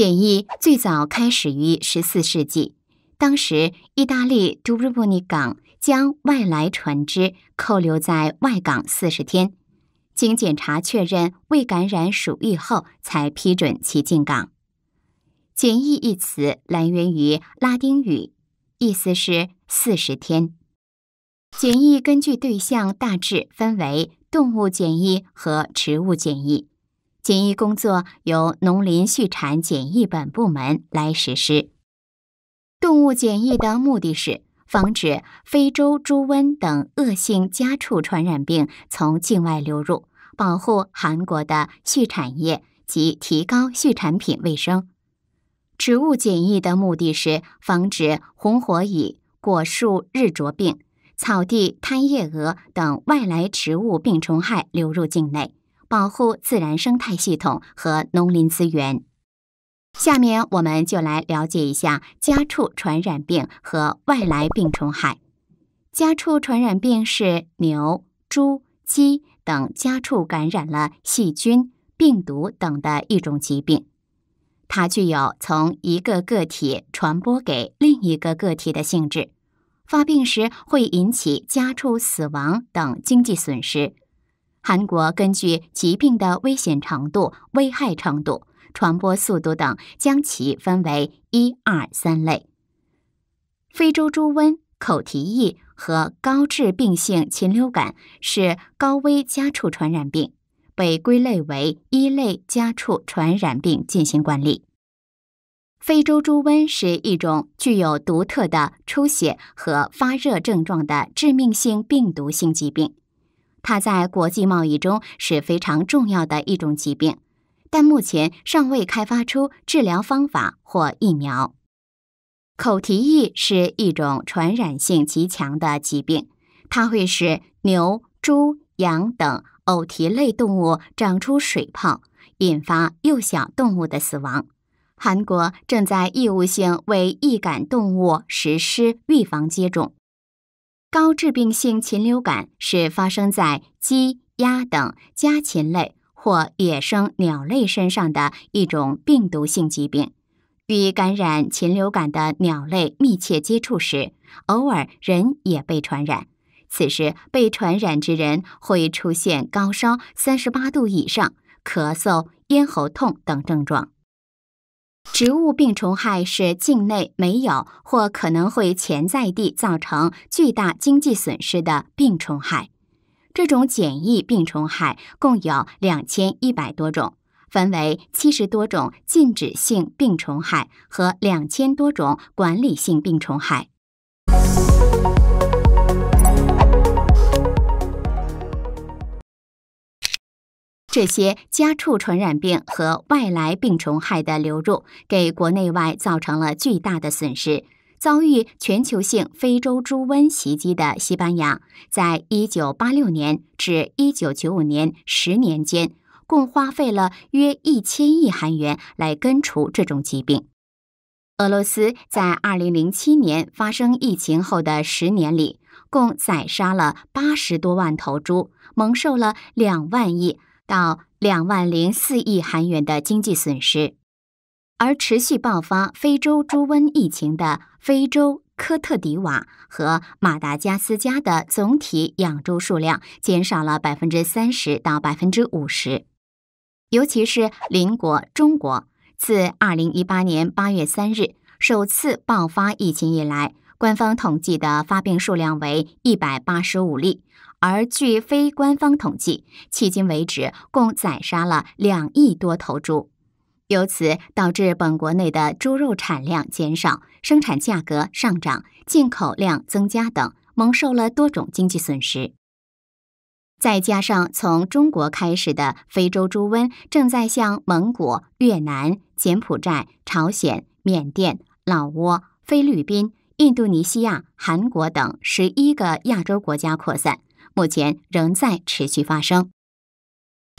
检疫最早开始于十四世纪，当时意大利杜布罗尼港将外来船只扣留在外港四十天，经检查确认未感染鼠疫后才批准其进港。检疫一词来源于拉丁语，意思是四十天。检疫根据对象大致分为动物检疫和植物检疫。检疫工作由农林畜产检疫本部门来实施。动物检疫的目的是防止非洲猪瘟等恶性家畜传染病从境外流入，保护韩国的畜产业及提高畜产品卫生。植物检疫的目的是防止红火蚁、果树日灼病、草地贪夜蛾等外来植物病虫害流入境内。保护自然生态系统和农林资源。下面我们就来了解一下家畜传染病和外来病虫害。家畜传染病是牛、猪、鸡等家畜感染了细菌、病毒等的一种疾病，它具有从一个个体传播给另一个个体的性质，发病时会引起家畜死亡等经济损失。韩国根据疾病的危险程度、危害程度、传播速度等，将其分为一、二、三类。非洲猪瘟、口蹄疫和高致病性禽流感是高危家畜传染病，被归类为一类家畜传染病进行管理。非洲猪瘟是一种具有独特的出血和发热症状的致命性病毒性疾病。它在国际贸易中是非常重要的一种疾病，但目前尚未开发出治疗方法或疫苗。口蹄疫是一种传染性极强的疾病，它会使牛、猪、羊等偶蹄类动物长出水泡，引发幼小动物的死亡。韩国正在义务性为易感动物实施预防接种。高致病性禽流感是发生在鸡、鸭等家禽类或野生鸟类身上的一种病毒性疾病。与感染禽流感的鸟类密切接触时，偶尔人也被传染。此时被传染之人会出现高烧（三十八度以上）、咳嗽、咽喉痛等症状。植物病虫害是境内没有或可能会潜在地造成巨大经济损失的病虫害。这种简易病虫害共有两千一百多种，分为七十多种禁止性病虫害和两千多种管理性病虫害。这些家畜传染病和外来病虫害的流入，给国内外造成了巨大的损失。遭遇全球性非洲猪瘟袭击的西班牙，在一九八六年至一九九五年十年间，共花费了约一千亿韩元来根除这种疾病。俄罗斯在二零零七年发生疫情后的十年里，共宰杀了八十多万头猪，蒙受了两万亿。到两万零四亿韩元的经济损失，而持续爆发非洲猪瘟疫情的非洲科特迪瓦和马达加斯加的总体养猪数量减少了百分之三十到百分之五十，尤其是邻国中国，自二零一八年八月三日首次爆发疫情以来，官方统计的发病数量为一百八十五例。而据非官方统计，迄今为止共宰杀了两亿多头猪，由此导致本国内的猪肉产量减少、生产价格上涨、进口量增加等，蒙受了多种经济损失。再加上从中国开始的非洲猪瘟正在向蒙古、越南、柬埔寨、朝鲜、缅甸、老挝、菲律宾、印度尼西亚、韩国等十一个亚洲国家扩散。目前仍在持续发生。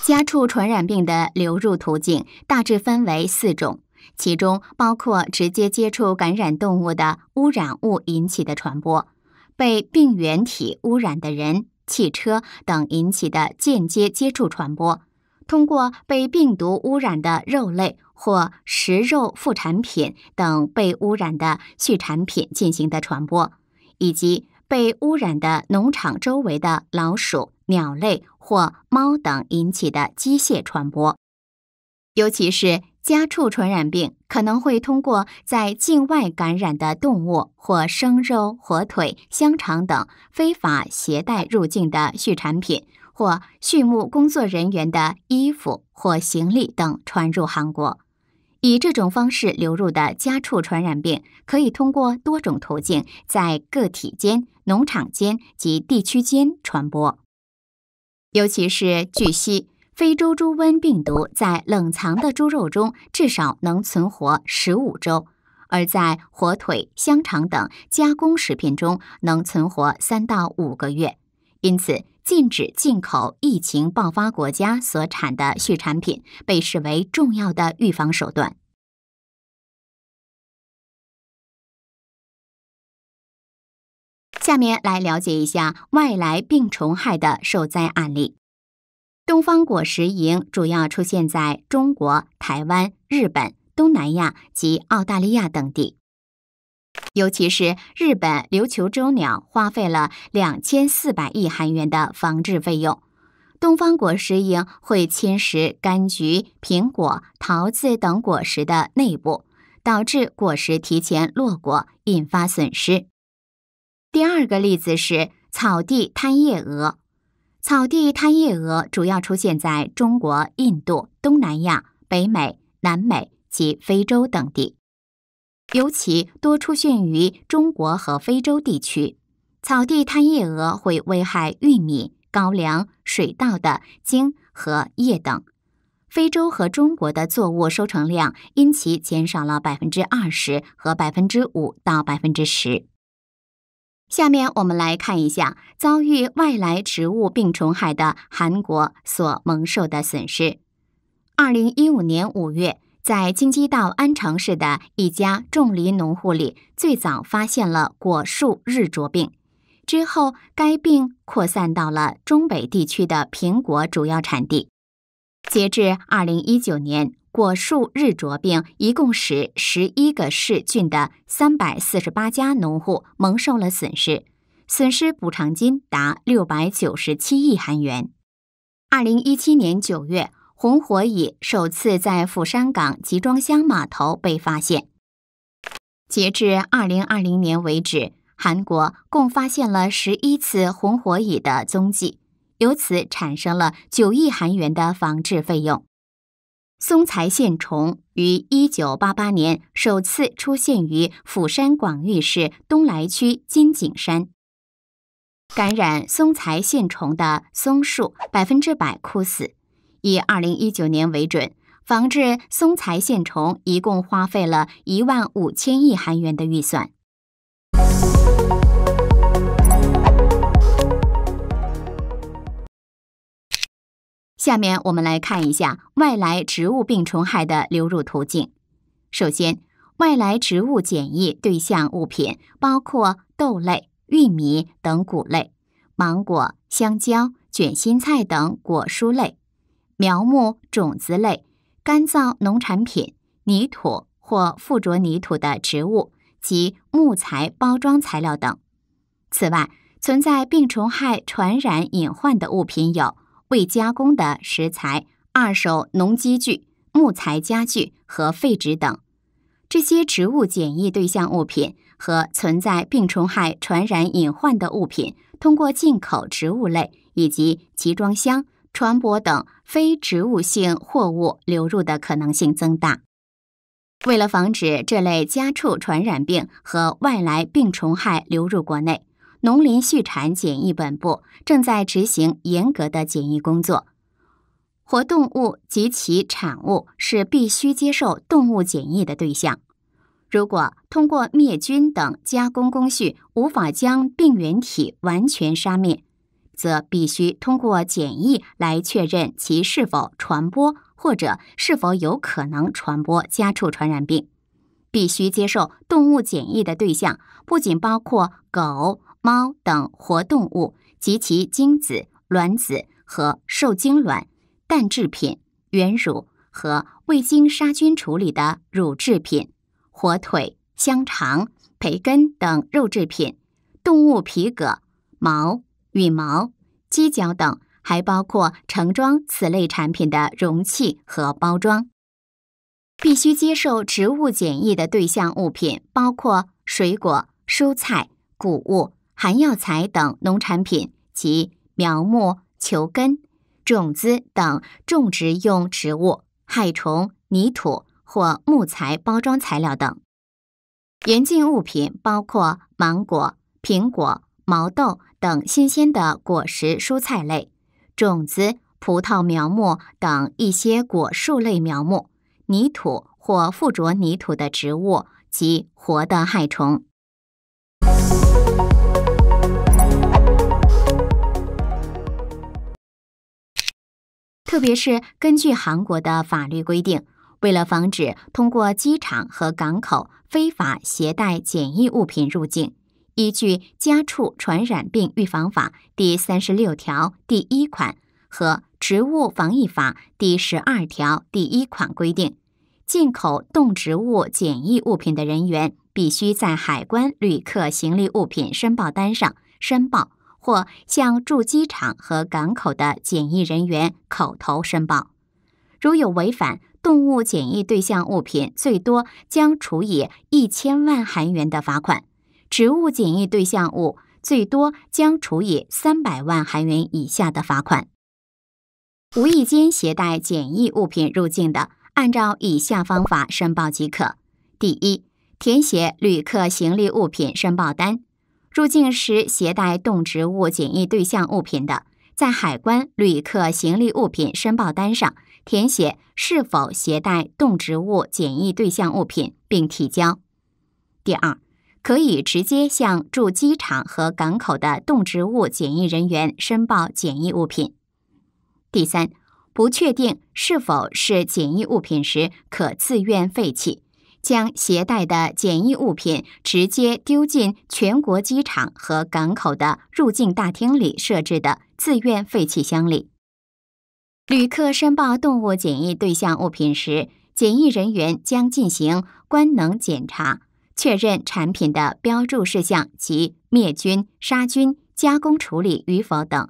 家畜传染病的流入途径大致分为四种，其中包括直接接触感染动物的污染物引起的传播，被病原体污染的人、汽车等引起的间接接触传播，通过被病毒污染的肉类或食肉副产品等被污染的畜产品进行的传播，以及。被污染的农场周围的老鼠、鸟类或猫等引起的机械传播，尤其是家畜传染病，可能会通过在境外感染的动物或生肉、火腿、香肠等非法携带入境的畜产品或畜牧工作人员的衣服或行李等传入韩国。以这种方式流入的家畜传染病，可以通过多种途径在个体间。农场间及地区间传播，尤其是据悉，非洲猪瘟病毒在冷藏的猪肉中至少能存活十五周，而在火腿、香肠等加工食品中能存活三到五个月。因此，禁止进口疫情爆发国家所产的畜产品，被视为重要的预防手段。下面来了解一下外来病虫害的受灾案例。东方果实蝇主要出现在中国、台湾、日本、东南亚及澳大利亚等地，尤其是日本琉球州鸟花费了两千四百亿韩元的防治费用。东方果实蝇会侵蚀柑橘、苹果、桃子等果实的内部，导致果实提前落果，引发损失。第二个例子是草地贪夜蛾。草地贪夜蛾主要出现在中国、印度、东南亚、北美、南美及非洲等地，尤其多出现于中国和非洲地区。草地贪夜蛾会危害玉米、高粱、水稻的茎和叶等，非洲和中国的作物收成量因其减少了百分之二十和百分之五到百分之十。下面我们来看一下遭遇外来植物病虫害的韩国所蒙受的损失。二零一五年五月，在京畿道安城市的一家种梨农户里，最早发现了果树日灼病，之后该病扩散到了中北地区的苹果主要产地。截至二零一九年。果树日灼病一共使十一个市郡的三百四十八家农户蒙受了损失，损失补偿金达六百九十七亿韩元。二零一七年九月，红火蚁首次在釜山港集装箱码头被发现。截至二零二零年为止，韩国共发现了十一次红火蚁的踪迹，由此产生了九亿韩元的防治费用。松材线虫于一九八八年首次出现于釜山广域市东来区金井山。感染松材线虫的松树百分之百枯死。以二零一九年为准，防治松材线虫一共花费了一万五千亿韩元的预算。下面我们来看一下外来植物病虫害的流入途径。首先，外来植物检疫对象物品包括豆类、玉米等谷类，芒果、香蕉、卷心菜等果蔬类，苗木、种子类，干燥农产品、泥土或附着泥土的植物及木材、包装材料等。此外，存在病虫害传染隐患的物品有。未加工的食材、二手农机具、木材家具和废纸等，这些植物检疫对象物品和存在病虫害传染隐患的物品，通过进口植物类以及集装箱、船舶等非植物性货物流入的可能性增大。为了防止这类家畜传染病和外来病虫害流入国内。农林畜产检疫本部正在执行严格的检疫工作。活动物及其产物是必须接受动物检疫的对象。如果通过灭菌等加工工序无法将病原体完全杀灭，则必须通过检疫来确认其是否传播或者是否有可能传播家畜传染病。必须接受动物检疫的对象不仅包括狗。猫等活动物及其精子、卵子和受精卵、蛋制品、原乳和未经杀菌处理的乳制品、火腿、香肠、培根等肉制品、动物皮革、毛、羽毛、鸡脚等，还包括盛装此类产品的容器和包装。必须接受植物检疫的对象物品包括水果、蔬菜、谷物。含药材等农产品及苗木、球根、种子等种植用植物、害虫、泥土或木材包装材料等。严禁物品包括芒果、苹果、毛豆等新鲜的果实蔬菜类、种子、葡萄苗木等一些果树类苗木、泥土或附着泥土的植物及活的害虫。特别是根据韩国的法律规定，为了防止通过机场和港口非法携带检疫物品入境，依据《家畜传染病预防法》第三十六条第一款和《植物防疫法》第十二条第一款规定，进口动植物检疫物品的人员必须在海关旅客行李物品申报单上申报。或向驻机场和港口的检疫人员口头申报。如有违反动物检疫对象物品，最多将处以一千万韩元的罚款；植物检疫对象物最多将处以三百万韩元以下的罚款。无意间携带检疫物品入境的，按照以下方法申报即可：第一，填写旅客行李物品申报单。入境时携带动植物检疫对象物品的，在海关旅客行李物品申报单上填写是否携带动植物检疫对象物品，并提交。第二，可以直接向驻机场和港口的动植物检疫人员申报检疫物品。第三，不确定是否是检疫物品时，可自愿废弃。将携带的检疫物品直接丢进全国机场和港口的入境大厅里设置的自愿废弃箱里。旅客申报动物检疫对象物品时，检疫人员将进行官能检查，确认产品的标注事项及灭菌、杀菌、加工处理与否等，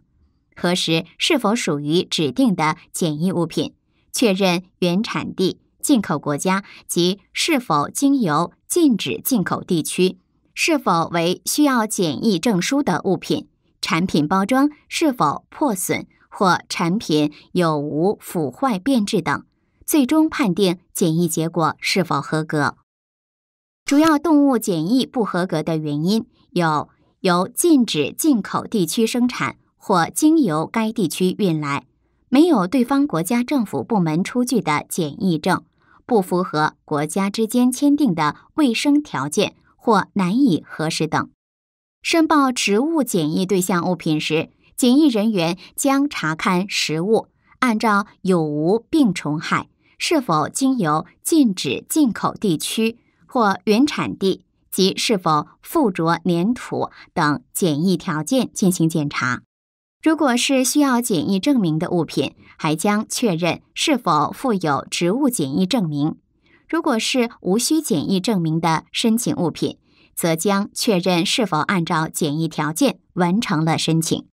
核实是否属于指定的检疫物品，确认原产地。进口国家及是否经由禁止进口地区，是否为需要检疫证书的物品，产品包装是否破损或产品有无腐坏变质等，最终判定检疫结果是否合格。主要动物检疫不合格的原因有：由禁止进口地区生产或经由该地区运来，没有对方国家政府部门出具的检疫证。不符合国家之间签订的卫生条件或难以核实等，申报植物检疫对象物品时，检疫人员将查看食物，按照有无病虫害、是否经由禁止进口地区或原产地及是否附着黏土等检疫条件进行检查。如果是需要检疫证明的物品，还将确认是否附有植物检疫证明；如果是无需检疫证明的申请物品，则将确认是否按照检疫条件完成了申请。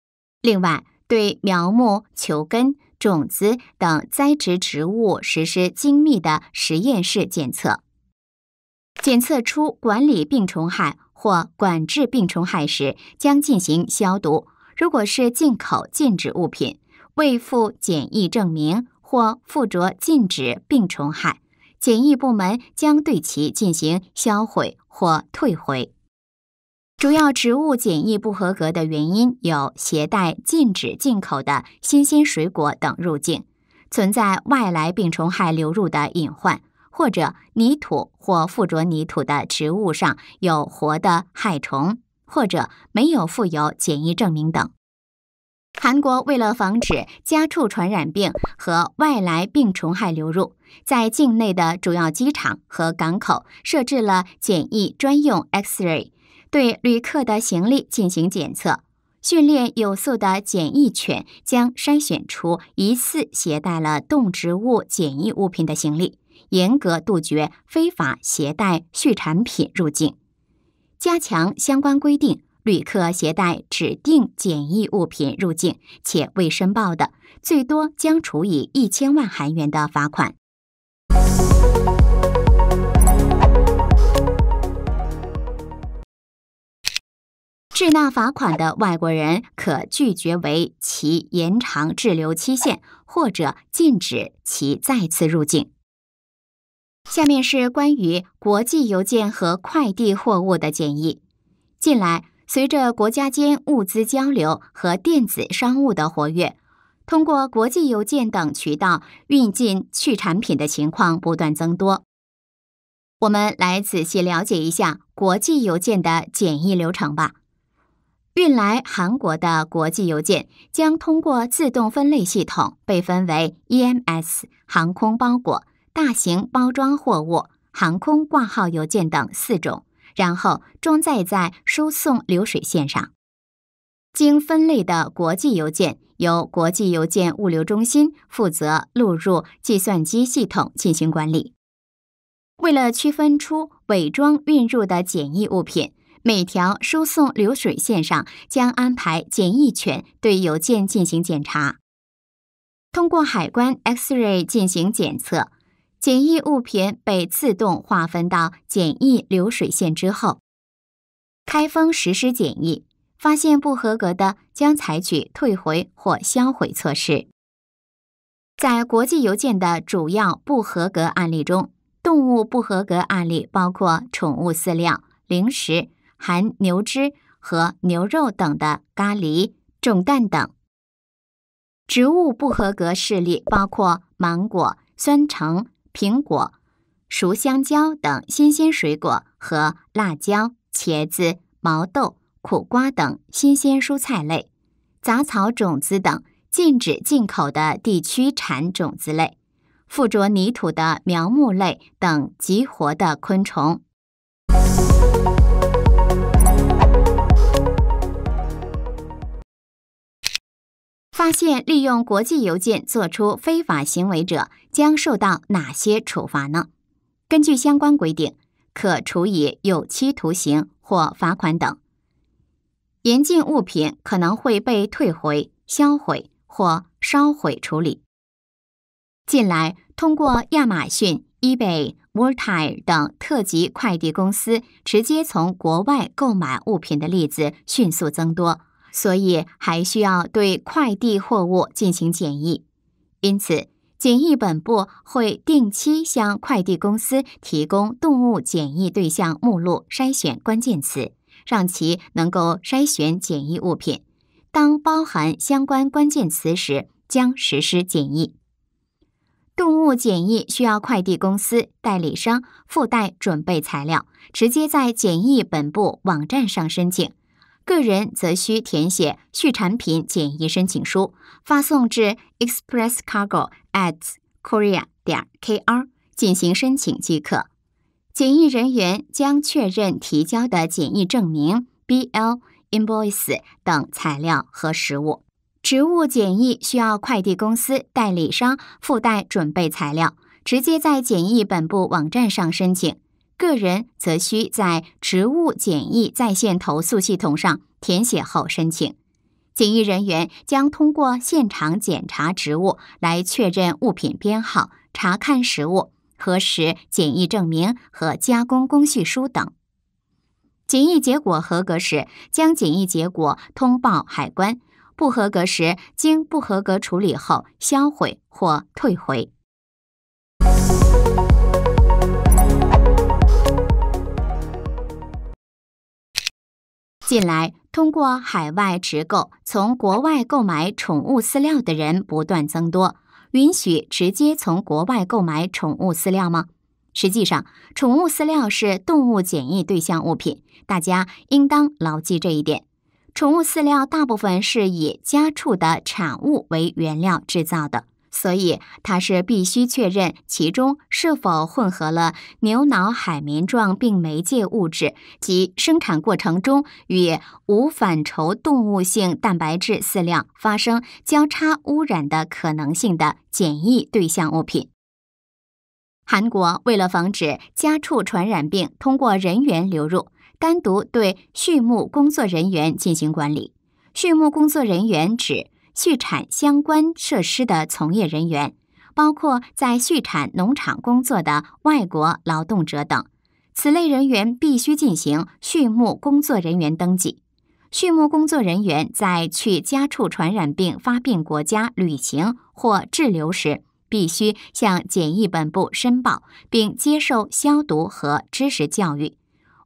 另外，对苗木、球根、种子等栽植植物实施精密的实验室检测。检测出管理病虫害或管制病虫害时，将进行消毒。如果是进口禁止物品，未附检疫证明或附着禁止病虫害，检疫部门将对其进行销毁或退回。主要植物检疫不合格的原因有：携带禁止进口的新鲜水果等入境，存在外来病虫害流入的隐患，或者泥土或附着泥土的植物上有活的害虫。或者没有附有检疫证明等。韩国为了防止家畜传染病和外来病虫害流入，在境内的主要机场和港口设置了检疫专用 X-ray，对旅客的行李进行检测。训练有素的检疫犬将筛选出疑似携带了动植物检疫物品的行李，严格杜绝非法携带畜产品入境。加强相关规定，旅客携带指定检疫物品入境且未申报的，最多将处以一千万韩元的罚款。滞纳罚款的外国人可拒绝为其延长滞留期限，或者禁止其再次入境。下面是关于国际邮件和快递货物的检疫。近来，随着国家间物资交流和电子商务的活跃，通过国际邮件等渠道运进去产品的情况不断增多。我们来仔细了解一下国际邮件的简易流程吧。运来韩国的国际邮件将通过自动分类系统被分为 EMS 航空包裹。大型包装货物、航空挂号邮件等四种，然后装载在输送流水线上。经分类的国际邮件由国际邮件物流中心负责录入计算机系统进行管理。为了区分出伪装运入的简易物品，每条输送流水线上将安排检疫犬对邮件进行检查，通过海关 X r a y 进行检测。检疫物品被自动划分到检疫流水线之后，开封实施检疫，发现不合格的将采取退回或销毁措施。在国际邮件的主要不合格案例中，动物不合格案例包括宠物饲料、零食含牛脂和牛肉等的咖喱、重蛋等；植物不合格事例包括芒果、酸橙。苹果、熟香蕉等新鲜水果和辣椒、茄子、毛豆、苦瓜等新鲜蔬菜类，杂草种子等禁止进口的地区产种子类，附着泥土的苗木类等极活的昆虫。发现利用国际邮件作出非法行为者，将受到哪些处罚呢？根据相关规定，可处以有期徒刑或罚款等。严禁物品可能会被退回、销毁或烧毁处理。近来，通过亚马逊、eBay、w o r l i r e 等特级快递公司直接从国外购买物品的例子迅速增多。所以还需要对快递货物进行检疫，因此检疫本部会定期向快递公司提供动物检疫对象目录、筛选关键词，让其能够筛选检疫物品。当包含相关关键词时，将实施检疫。动物检疫需要快递公司代理商附带准备材料，直接在检疫本部网站上申请。个人则需填写续产品检疫申请书，发送至 expresscargo at korea 点 kr 进行申请即可。检疫人员将确认提交的检疫证明、BL、Invoice 等材料和实物。植物检疫需要快递公司代理商附带准备材料，直接在检疫本部网站上申请。个人则需在植物检疫在线投诉系统上填写后申请，检疫人员将通过现场检查植物来确认物品编号、查看实物、核实检疫证明和加工工序书等。检疫结果合格时，将检疫结果通报海关；不合格时，经不合格处理后销毁或退回。近来，通过海外直购从国外购买宠物饲料的人不断增多。允许直接从国外购买宠物饲料吗？实际上，宠物饲料是动物检疫对象物品，大家应当牢记这一点。宠物饲料大部分是以家畜的产物为原料制造的。所以，它是必须确认其中是否混合了牛脑海绵状病媒介物质及生产过程中与无反刍动物性蛋白质饲料发生交叉污染的可能性的检疫对象物品。韩国为了防止家畜传染病通过人员流入，单独对畜牧工作人员进行管理。畜牧工作人员指。畜产相关设施的从业人员，包括在畜产农场工作的外国劳动者等，此类人员必须进行畜牧工作人员登记。畜牧工作人员在去家畜传染病发病国家旅行或滞留时，必须向检疫本部申报，并接受消毒和知识教育。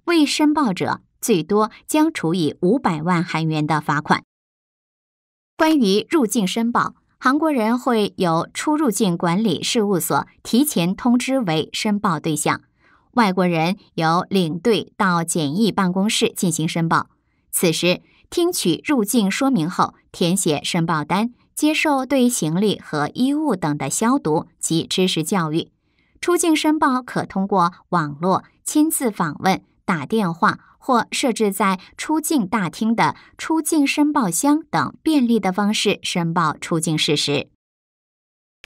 未申报者，最多将处以五百万韩元的罚款。关于入境申报，韩国人会由出入境管理事务所提前通知为申报对象，外国人由领队到检疫办公室进行申报。此时听取入境说明后，填写申报单，接受对行李和衣物等的消毒及知识教育。出境申报可通过网络、亲自访问、打电话。或设置在出境大厅的出境申报箱等便利的方式申报出境事实。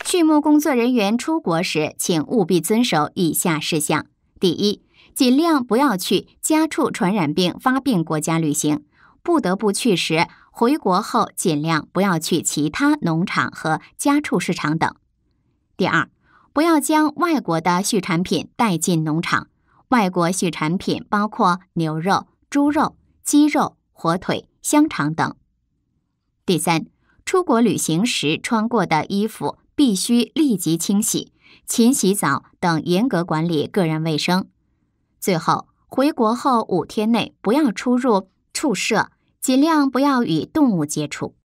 畜牧工作人员出国时，请务必遵守以下事项：第一，尽量不要去家畜传染病发病国家旅行；不得不去时，回国后尽量不要去其他农场和家畜市场等。第二，不要将外国的畜产品带进农场。外国畜产品包括牛肉、猪肉、鸡肉、火腿、香肠等。第三，出国旅行时穿过的衣服必须立即清洗，勤洗澡等，严格管理个人卫生。最后，回国后五天内不要出入畜舍，尽量不要与动物接触。